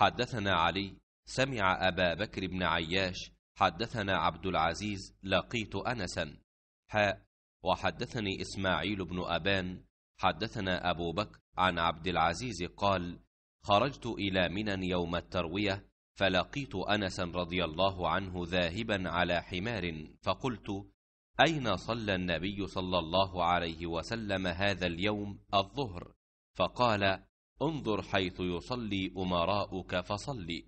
حدثنا علي سمع أبا بكر بن عياش حدثنا عبد العزيز لقيت أنسا حاء وحدثني إسماعيل بن أبان حدثنا أبو بكر عن عبد العزيز قال خرجت إلى منى يوم التروية فلقيت أنسا رضي الله عنه ذاهبا على حمار فقلت أين صلى النبي صلى الله عليه وسلم هذا اليوم الظهر فقال انظر حيث يصلي أمراؤك فصلي